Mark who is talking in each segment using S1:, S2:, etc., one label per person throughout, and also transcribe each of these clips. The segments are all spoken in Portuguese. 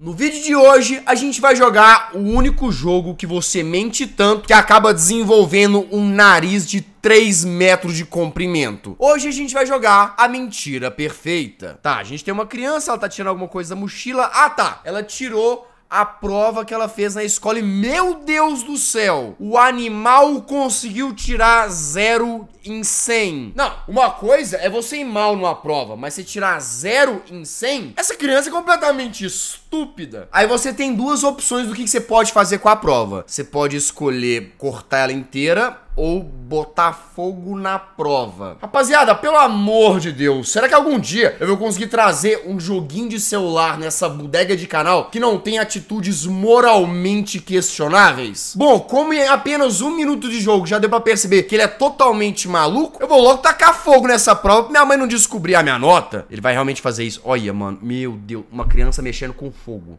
S1: No vídeo de hoje, a gente vai jogar o único jogo que você mente tanto que acaba desenvolvendo um nariz de 3 metros de comprimento. Hoje a gente vai jogar a mentira perfeita. Tá, a gente tem uma criança, ela tá tirando alguma coisa da mochila. Ah, tá, ela tirou a prova que ela fez na escola. E meu Deus do céu, o animal conseguiu tirar zero em 100. Não, uma coisa é você ir mal numa prova, mas você tirar zero em 100, essa criança é completamente estúpida. Aí você tem duas opções do que, que você pode fazer com a prova. Você pode escolher cortar ela inteira ou botar fogo na prova. Rapaziada, pelo amor de Deus, será que algum dia eu vou conseguir trazer um joguinho de celular nessa bodega de canal que não tem atitudes moralmente questionáveis? Bom, como em é apenas um minuto de jogo já deu pra perceber que ele é totalmente maluco, eu vou logo tacar fogo nessa prova pra minha mãe não descobrir a minha nota. Ele vai realmente fazer isso. Olha, mano, meu Deus, uma criança mexendo com fogo.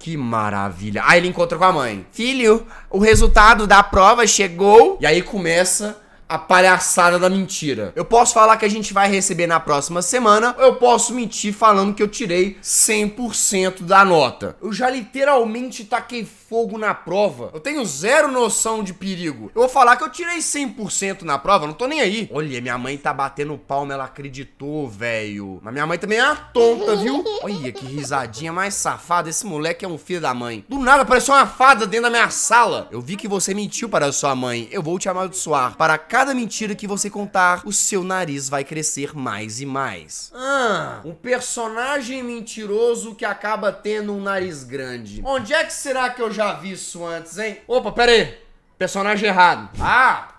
S1: Que maravilha. Aí ele encontra com a mãe. Filho, o resultado da prova chegou. E aí começa a palhaçada da mentira. Eu posso falar que a gente vai receber na próxima semana, ou eu posso mentir falando que eu tirei 100% da nota. Eu já literalmente taquei fogo na prova. Eu tenho zero noção de perigo. Eu vou falar que eu tirei 100% na prova, não tô nem aí. Olha, minha mãe tá batendo palma, ela acreditou, velho. Mas minha mãe também é uma tonta, viu? Olha que risadinha mais safada. Esse moleque é um filho da mãe. Do nada apareceu uma fada dentro da minha sala. Eu vi que você mentiu para sua mãe. Eu vou te amaldiçoar. Para cada mentira que você contar, o seu nariz vai crescer mais e mais. Ah, um personagem mentiroso que acaba tendo um nariz grande. Onde é que será que eu já já vi isso antes, hein? Opa, pera aí. Personagem errado. Ah!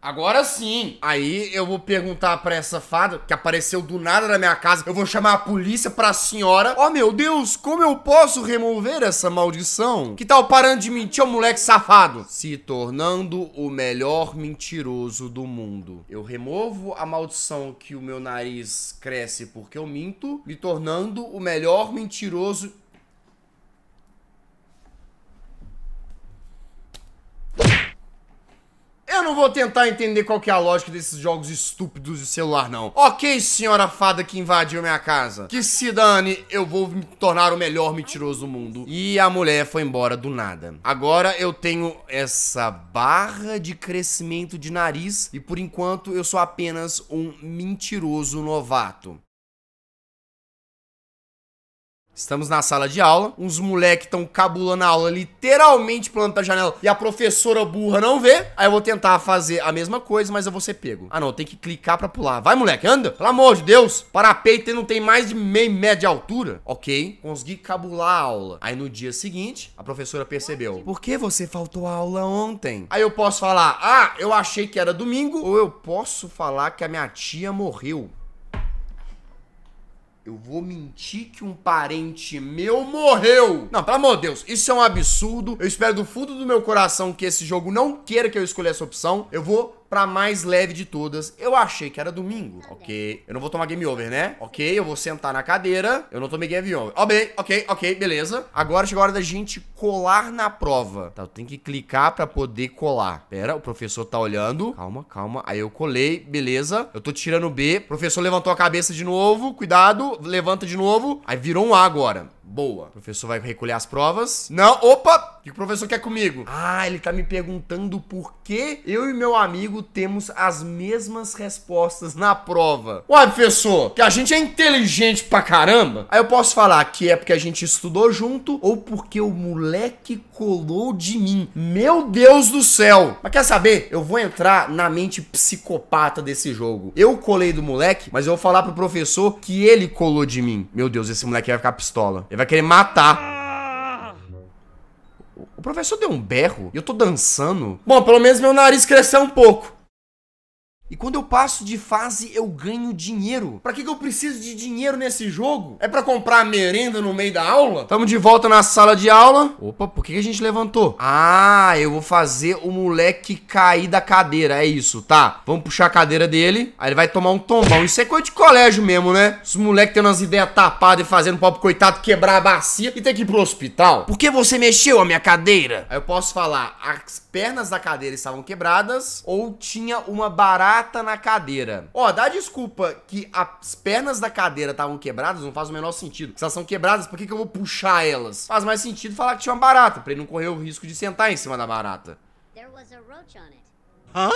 S1: Agora sim. Aí eu vou perguntar pra essa fada que apareceu do nada na minha casa. Eu vou chamar a polícia pra senhora. Oh, meu Deus, como eu posso remover essa maldição? Que tal parando de mentir, ô moleque safado? Se tornando o melhor mentiroso do mundo. Eu removo a maldição que o meu nariz cresce porque eu minto, me tornando o melhor mentiroso não vou tentar entender qual que é a lógica desses jogos estúpidos de celular, não. Ok, senhora fada que invadiu minha casa. Que se dane, eu vou me tornar o melhor mentiroso do mundo. E a mulher foi embora do nada. Agora eu tenho essa barra de crescimento de nariz e por enquanto eu sou apenas um mentiroso novato. Estamos na sala de aula, uns moleques estão cabulando a aula, literalmente pulando a janela, e a professora burra não vê. Aí eu vou tentar fazer a mesma coisa, mas eu vou ser pego. Ah não, tem que clicar para pular. Vai moleque, anda! Pelo amor de Deus! Parapeito não tem mais de meio metro de altura. Ok, consegui cabular a aula. Aí no dia seguinte, a professora percebeu. Por que você faltou a aula ontem? Aí eu posso falar, ah, eu achei que era domingo, ou eu posso falar que a minha tia morreu. Eu vou mentir que um parente meu morreu. Não, pelo amor de Deus, isso é um absurdo. Eu espero do fundo do meu coração que esse jogo não queira que eu escolha essa opção. Eu vou pra mais leve de todas. Eu achei que era domingo, tá ok? Eu não vou tomar game over, né? Ok, eu vou sentar na cadeira. Eu não tomei game over. Ok, ok, ok, beleza. Agora chegou a hora da gente colar na prova. Tá, eu tenho que clicar pra poder colar. Pera, o professor tá olhando. Calma, calma. Aí eu colei, beleza. Eu tô tirando B. O professor levantou a cabeça de novo. Cuidado, levanta de novo. Aí virou um A agora. Boa. O professor vai recolher as provas. Não, opa! O que o professor quer comigo? Ah, ele tá me perguntando por que eu e meu amigo temos as mesmas respostas na prova. Uai, professor, que a gente é inteligente pra caramba. Aí eu posso falar que é porque a gente estudou junto ou porque o moleque colou de mim. Meu Deus do céu! Mas quer saber? Eu vou entrar na mente psicopata desse jogo. Eu colei do moleque, mas eu vou falar pro professor que ele colou de mim. Meu Deus, esse moleque vai ficar pistola. Ele vai querer matar. Ah! O professor deu um berro e eu tô dançando. Bom, pelo menos meu nariz cresceu um pouco. E quando eu passo de fase, eu ganho dinheiro. Pra que, que eu preciso de dinheiro nesse jogo? É pra comprar merenda no meio da aula? Tamo de volta na sala de aula. Opa, por que, que a gente levantou? Ah, eu vou fazer o moleque cair da cadeira. É isso, tá? Vamos puxar a cadeira dele. Aí ele vai tomar um tombão. Isso é coisa de colégio mesmo, né? Os moleques tendo umas ideias tapadas e fazendo o pobre coitado quebrar a bacia e ter que ir pro hospital. Por que você mexeu a minha cadeira? Aí eu posso falar, as pernas da cadeira estavam quebradas ou tinha uma barata chata na cadeira. Ó, dá desculpa que as pernas da cadeira estavam quebradas, não faz o menor sentido. Se elas são quebradas, por que, que eu vou puxar elas? Faz mais sentido falar que tinha uma barata, pra ele não correr o risco de sentar em cima da barata. Hã?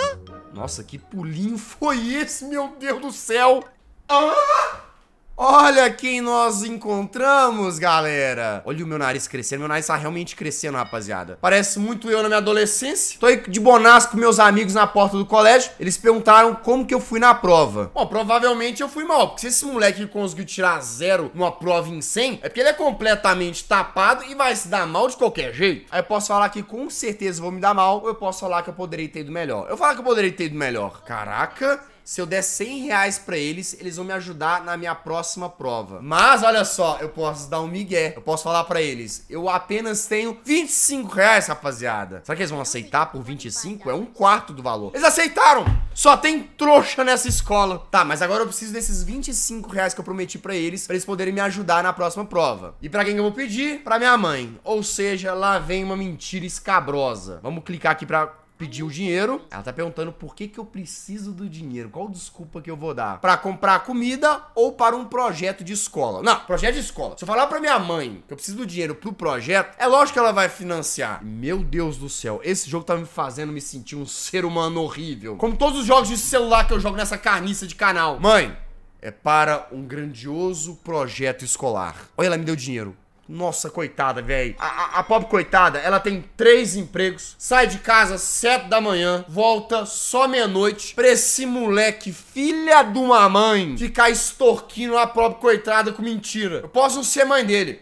S1: Nossa, que pulinho foi esse, meu Deus do céu! Ah! Olha quem nós encontramos, galera. Olha o meu nariz crescendo. Meu nariz tá realmente crescendo, rapaziada. Parece muito eu na minha adolescência. Tô aí de bonasco com meus amigos na porta do colégio. Eles perguntaram como que eu fui na prova. Bom, provavelmente eu fui mal. Porque se esse moleque conseguiu tirar zero numa prova em 100, é porque ele é completamente tapado e vai se dar mal de qualquer jeito. Aí eu posso falar que com certeza vou me dar mal. Ou eu posso falar que eu poderia ter ido melhor. Eu falo que eu poderia ter ido melhor. Caraca. Se eu der 100 reais pra eles, eles vão me ajudar na minha próxima prova. Mas olha só, eu posso dar um migué. Eu posso falar pra eles, eu apenas tenho 25 reais, rapaziada. Será que eles vão aceitar por 25? É um quarto do valor. Eles aceitaram! Só tem trouxa nessa escola. Tá, mas agora eu preciso desses 25 reais que eu prometi pra eles, pra eles poderem me ajudar na próxima prova. E pra quem eu vou pedir? Pra minha mãe. Ou seja, lá vem uma mentira escabrosa. Vamos clicar aqui pra pediu o dinheiro. Ela tá perguntando por que que eu preciso do dinheiro. Qual desculpa que eu vou dar? Pra comprar comida ou para um projeto de escola? Não, projeto de escola. Se eu falar pra minha mãe que eu preciso do dinheiro pro projeto, é lógico que ela vai financiar. Meu Deus do céu, esse jogo tá me fazendo me sentir um ser humano horrível. Como todos os jogos de celular que eu jogo nessa carniça de canal. Mãe, é para um grandioso projeto escolar. Olha, ela me deu dinheiro. Nossa, coitada, velho. A, a, a, pobre coitada, ela tem três empregos, sai de casa às sete da manhã, volta só meia-noite, pra esse moleque, filha de uma mãe, ficar extorquindo a pobre coitada com mentira. Eu posso não ser mãe dele,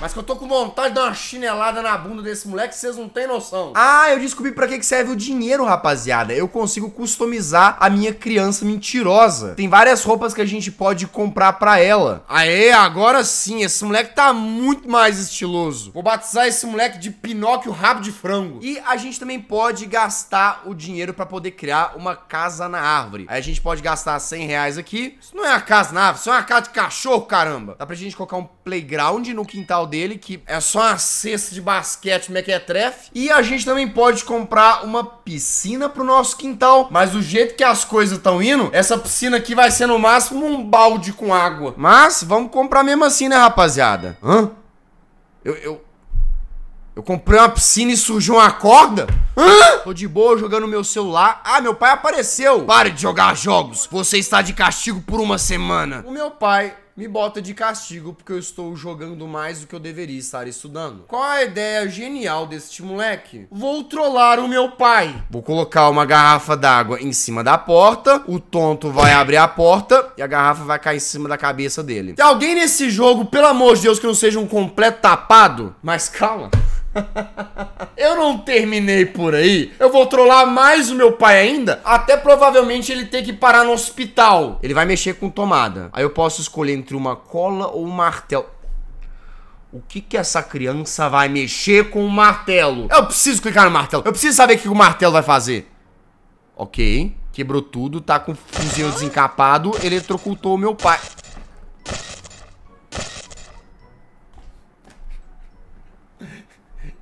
S1: mas que eu tô com vontade de dar uma chinelada na bunda desse moleque, vocês não têm noção. Ah, eu descobri para que serve o dinheiro, rapaziada. Eu consigo customizar a minha criança mentirosa. Tem várias roupas que a gente pode comprar para ela. Aê, agora sim, esse moleque tá muito mais estiloso. Vou batizar esse moleque de Pinóquio Rabo de Frango. E a gente também pode gastar o dinheiro para poder criar uma casa na árvore. Aí a gente pode gastar 100 reais aqui. Isso não é uma casa na árvore, isso é uma casa de cachorro, caramba. Dá pra gente colocar um playground no quintal canal dele, que é só uma cesta de basquete mequetrefe. É é, e a gente também pode comprar uma piscina pro nosso quintal. Mas do jeito que as coisas estão indo, essa piscina aqui vai ser no máximo um balde com água. Mas vamos comprar mesmo assim, né, rapaziada? Hã? Eu, eu, eu comprei uma piscina e surgiu uma corda? Hã? Tô de boa jogando meu celular. Ah, meu pai apareceu. Pare de jogar jogos. Você está de castigo por uma semana. O meu pai me bota de castigo porque eu estou jogando mais do que eu deveria estar estudando. Qual a ideia genial deste moleque? Vou trollar o meu pai. Vou colocar uma garrafa d'água em cima da porta, o tonto vai abrir a porta e a garrafa vai cair em cima da cabeça dele. Tem alguém nesse jogo, pelo amor de Deus, que não seja um completo tapado? Mas calma. Eu não terminei por aí. Eu vou trollar mais o meu pai ainda, até provavelmente ele ter que parar no hospital. Ele vai mexer com tomada. Aí eu posso escolher entre uma cola ou um martelo. O que que essa criança vai mexer com o martelo? Eu preciso clicar no martelo. Eu preciso saber o que o martelo vai fazer. Ok. Quebrou tudo, tá com o fuzil desencapado, eletrocutou o meu pai.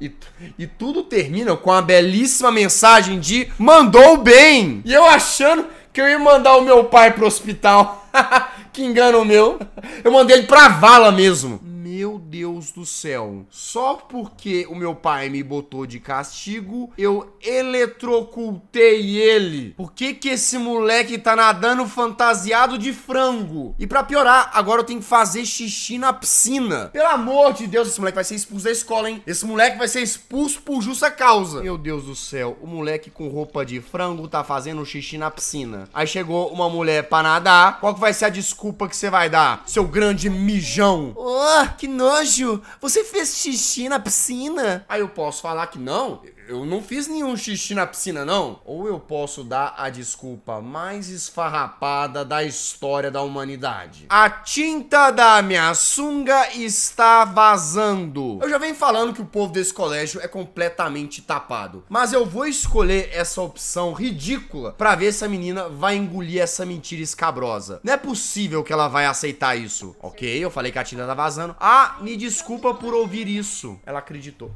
S1: E, e tudo termina com a belíssima mensagem de mandou bem! E eu achando que eu ia mandar o meu pai pro hospital. que engano meu. Eu mandei ele pra vala mesmo. Deus do céu, só porque o meu pai me botou de castigo, eu eletrocultei ele. Por que que esse moleque tá nadando fantasiado de frango? E para piorar, agora eu tenho que fazer xixi na piscina. Pelo amor de Deus, esse moleque vai ser expulso da escola, hein? Esse moleque vai ser expulso por justa causa. Meu Deus do céu, o moleque com roupa de frango tá fazendo xixi na piscina. Aí chegou uma mulher pra nadar, qual que vai ser a desculpa que você vai dar, seu grande mijão? Oh, que nojo! nojo! Você fez xixi na piscina? Aí eu posso falar que não? eu não fiz nenhum xixi na piscina, não. Ou eu posso dar a desculpa mais esfarrapada da história da humanidade. A tinta da minha sunga está vazando. Eu já venho falando que o povo desse colégio é completamente tapado. Mas eu vou escolher essa opção ridícula para ver se a menina vai engolir essa mentira escabrosa. Não é possível que ela vai aceitar isso. Ok, eu falei que a tinta tá vazando. Ah, me desculpa por ouvir isso. Ela acreditou.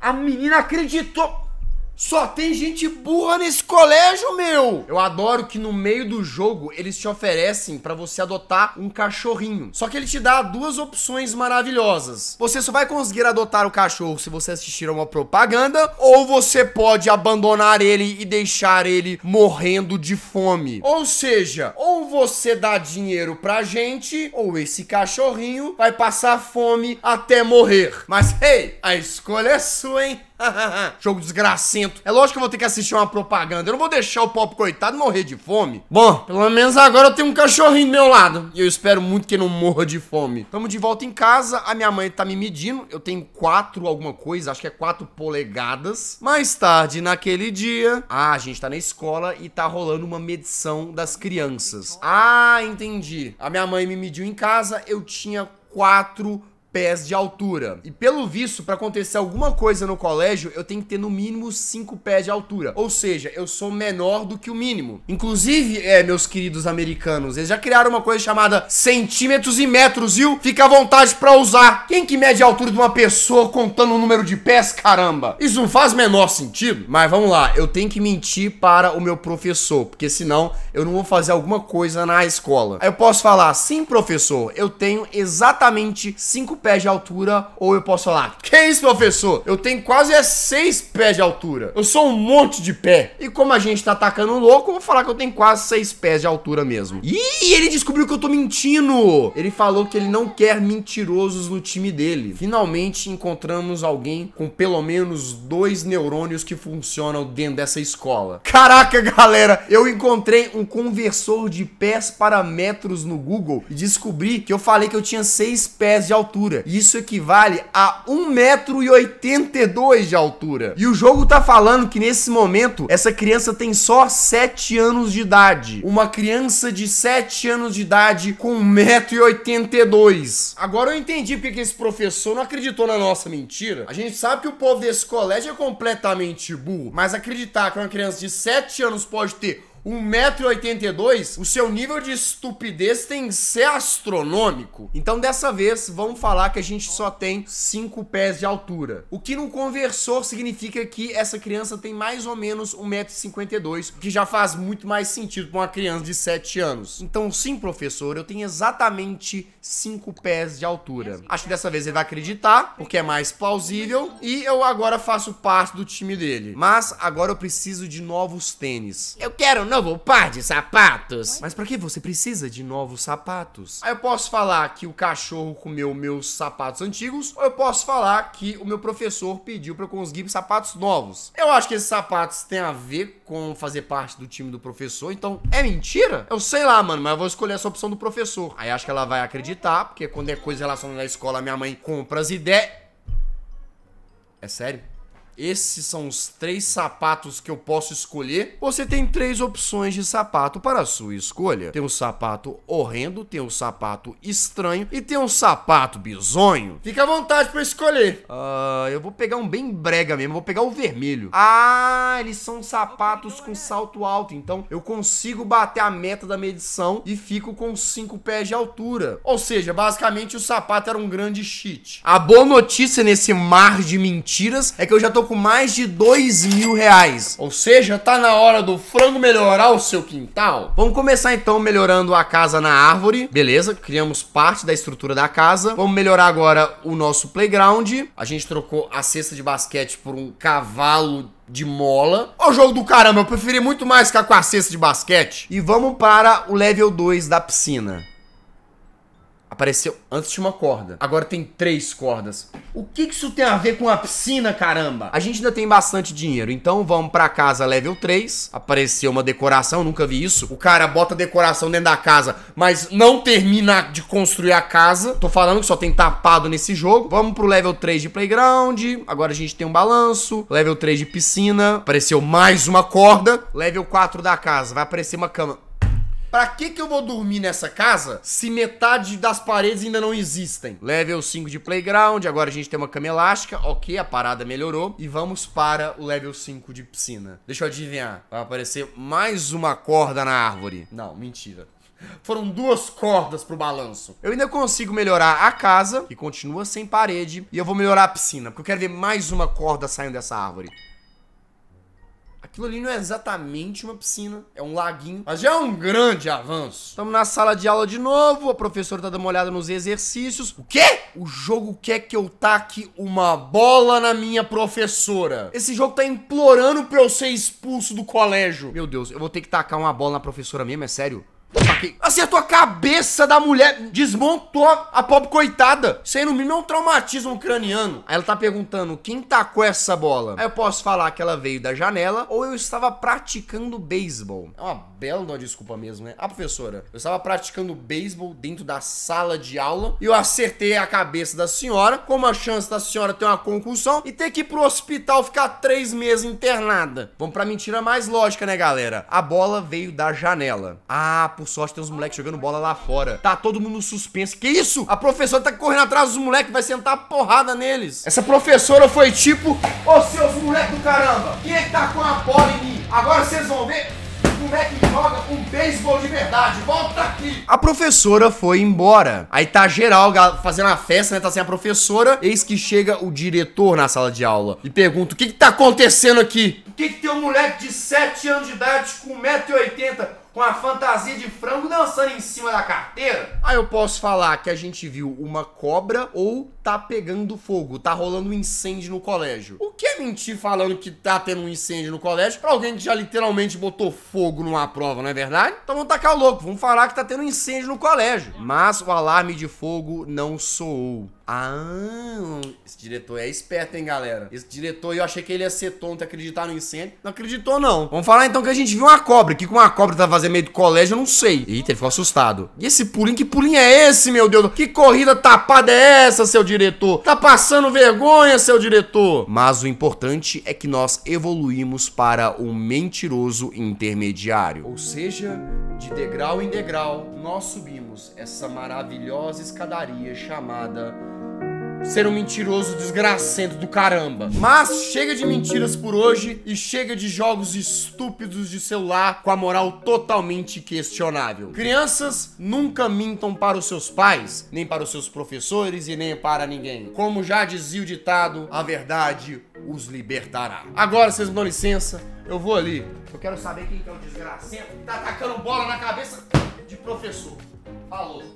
S1: A menina acreditou. Só tem gente burra nesse colégio, meu! Eu adoro que no meio do jogo eles te oferecem para você adotar um cachorrinho. Só que ele te dá duas opções maravilhosas. Você só vai conseguir adotar o cachorro se você assistir a uma propaganda, ou você pode abandonar ele e deixar ele morrendo de fome. Ou seja, ou você dá dinheiro pra gente, ou esse cachorrinho vai passar fome até morrer. Mas, hey, a escolha é sua, hein? Jogo desgracento. É lógico que eu vou ter que assistir uma propaganda. Eu não vou deixar o pop coitado morrer de fome. Bom, pelo menos agora eu tenho um cachorrinho do meu lado. E eu espero muito que ele não morra de fome. Tamo de volta em casa. A minha mãe tá me medindo. Eu tenho quatro alguma coisa. Acho que é quatro polegadas. Mais tarde, naquele dia... Ah, a gente tá na escola e tá rolando uma medição das crianças. Ah, entendi. A minha mãe me mediu em casa. Eu tinha quatro pés de altura. E pelo visto, para acontecer alguma coisa no colégio, eu tenho que ter no mínimo 5 pés de altura. Ou seja, eu sou menor do que o mínimo. Inclusive, é, meus queridos americanos, eles já criaram uma coisa chamada centímetros e metros, viu? Fica à vontade para usar. Quem que mede a altura de uma pessoa contando o número de pés, caramba? Isso não faz menor sentido. Mas vamos lá, eu tenho que mentir para o meu professor, porque senão eu não vou fazer alguma coisa na escola. Aí eu posso falar: "Sim, professor, eu tenho exatamente 5 pés de altura, ou eu posso falar: Que isso, professor? Eu tenho quase é seis pés de altura. Eu sou um monte de pé. E como a gente tá atacando um louco, eu vou falar que eu tenho quase seis pés de altura mesmo. Ih, ele descobriu que eu tô mentindo. Ele falou que ele não quer mentirosos no time dele. Finalmente encontramos alguém com pelo menos dois neurônios que funcionam dentro dessa escola. Caraca, galera, eu encontrei um conversor de pés para metros no Google e descobri que eu falei que eu tinha seis pés de altura altura. Isso equivale a 1,82m de altura. E o jogo tá falando que nesse momento essa criança tem só 7 anos de idade. Uma criança de 7 anos de idade com 1,82m. Agora eu entendi porque que esse professor não acreditou na nossa mentira. A gente sabe que o povo desse colégio é completamente burro, mas acreditar que uma criança de 7 anos pode ter 1,82m, o seu nível de estupidez tem que ser astronômico. Então dessa vez vamos falar que a gente só tem 5 pés de altura. O que no conversor significa que essa criança tem mais ou menos 1,52m, que já faz muito mais sentido para uma criança de 7 anos. Então sim, professor, eu tenho exatamente 5 pés de altura. Acho que dessa vez ele vai acreditar, porque é mais plausível, e eu agora faço parte do time dele. Mas agora eu preciso de novos tênis. Eu quero não novo par de sapatos. Mas para que você precisa de novos sapatos? Aí eu posso falar que o cachorro comeu meus sapatos antigos, ou eu posso falar que o meu professor pediu para eu conseguir sapatos novos. Eu acho que esses sapatos têm a ver com fazer parte do time do professor, então é mentira? Eu sei lá, mano, mas eu vou escolher essa opção do professor. Aí acho que ela vai acreditar, porque quando é coisa relacionada à escola, minha mãe compra as ideias. É sério? esses são os três sapatos que eu posso escolher, você tem três opções de sapato para a sua escolha. Tem um sapato horrendo, tem um sapato estranho e tem um sapato bizonho. Fica à vontade para escolher. Ah, uh, eu vou pegar um bem brega mesmo, vou pegar o vermelho. Ah, eles são sapatos com né? salto alto, então eu consigo bater a meta da medição e fico com 5 pés de altura. Ou seja, basicamente o sapato era um grande cheat. A boa notícia nesse mar de mentiras é que eu já tô com mais de dois mil reais. Ou seja, tá na hora do frango melhorar o seu quintal. Vamos começar então melhorando a casa na árvore. Beleza, criamos parte da estrutura da casa. Vamos melhorar agora o nosso playground. A gente trocou a cesta de basquete por um cavalo de mola. Ó, jogo do caramba, eu preferi muito mais ficar com a cesta de basquete. E vamos para o level 2 da piscina. Apareceu antes de uma corda. Agora tem três cordas. O que, que isso tem a ver com a piscina, caramba? A gente ainda tem bastante dinheiro, então vamos pra casa level 3. Apareceu uma decoração, nunca vi isso. O cara bota decoração dentro da casa, mas não termina de construir a casa. Tô falando que só tem tapado nesse jogo. Vamos pro level 3 de playground. Agora a gente tem um balanço. Level 3 de piscina. Apareceu mais uma corda. Level 4 da casa. Vai aparecer uma cama. Pra que que eu vou dormir nessa casa se metade das paredes ainda não existem? Level 5 de playground, agora a gente tem uma cama elástica, ok, a parada melhorou. E vamos para o level 5 de piscina. Deixa eu adivinhar, vai aparecer mais uma corda na árvore. Não, mentira. Foram duas cordas pro balanço. Eu ainda consigo melhorar a casa, que continua sem parede, e eu vou melhorar a piscina, porque eu quero ver mais uma corda saindo dessa árvore. Aquilo ali não é exatamente uma piscina, é um laguinho, mas já é um grande avanço. Estamos na sala de aula de novo, a professora tá dando uma olhada nos exercícios. O quê? O jogo quer que eu taque uma bola na minha professora. Esse jogo tá implorando pra eu ser expulso do colégio. Meu Deus, eu vou ter que tacar uma bola na professora mesmo, é sério? Acertou a cabeça da mulher, desmontou a pobre coitada. Isso aí no mínimo é um traumatismo craniano. Aí ela tá perguntando quem tacou essa bola. Aí eu posso falar que ela veio da janela ou eu estava praticando beisebol. É uma bela desculpa mesmo, né? Ah, professora, eu estava praticando beisebol dentro da sala de aula e eu acertei a cabeça da senhora, com uma chance da senhora ter uma concussão e ter que ir pro hospital ficar três meses internada. Vamos pra mentira mais lógica, né, galera? A bola veio da janela. Ah, por por sorte tem uns moleques jogando bola lá fora. Tá todo mundo suspenso. Que isso? A professora tá correndo atrás dos moleques, vai sentar a porrada neles. Essa professora foi tipo, ô oh, seus moleques do caramba, quem é que tá com a bola em mim? Agora vocês vão ver como é que joga um beisebol de verdade. Volta aqui. A professora foi embora. Aí tá geral fazendo a festa, né? Tá sem a professora. Eis que chega o diretor na sala de aula e pergunta: o que que tá acontecendo aqui? O que que tem um moleque de 7 anos de idade com 1,80m? com a fantasia de frango dançando em cima da carteira? Aí ah, eu posso falar que a gente viu uma cobra ou tá pegando fogo, tá rolando um incêndio no colégio. O que é mentir falando que tá tendo um incêndio no colégio pra alguém que já literalmente botou fogo numa prova, não é verdade? Então vamos tacar o louco, vamos falar que tá tendo um incêndio no colégio. Mas o alarme de fogo não soou. Ah, esse diretor é esperto, hein, galera? Esse diretor, eu achei que ele ia ser tonto e acreditar no incêndio. Não acreditou, não. Vamos falar então que a gente viu uma cobra. O que uma cobra tá fazendo meio do colégio, eu não sei. Eita, ele ficou assustado. E esse pulinho? Que pulinho é esse, meu Deus? Que corrida tapada é essa, seu diretor? Tá passando vergonha, seu diretor? Mas o importante é que nós evoluímos para o mentiroso intermediário. Ou seja, de degrau em degrau, nós subimos essa maravilhosa escadaria chamada ser um mentiroso desgracento do caramba. Mas chega de mentiras por hoje e chega de jogos estúpidos de celular com a moral totalmente questionável. Crianças nunca mintam para os seus pais, nem para os seus professores e nem para ninguém. Como já dizia o ditado, a verdade os libertará. Agora vocês me dão licença, eu vou ali. Eu quero saber quem é o desgracento que tá atacando bola na cabeça de professor. Falou.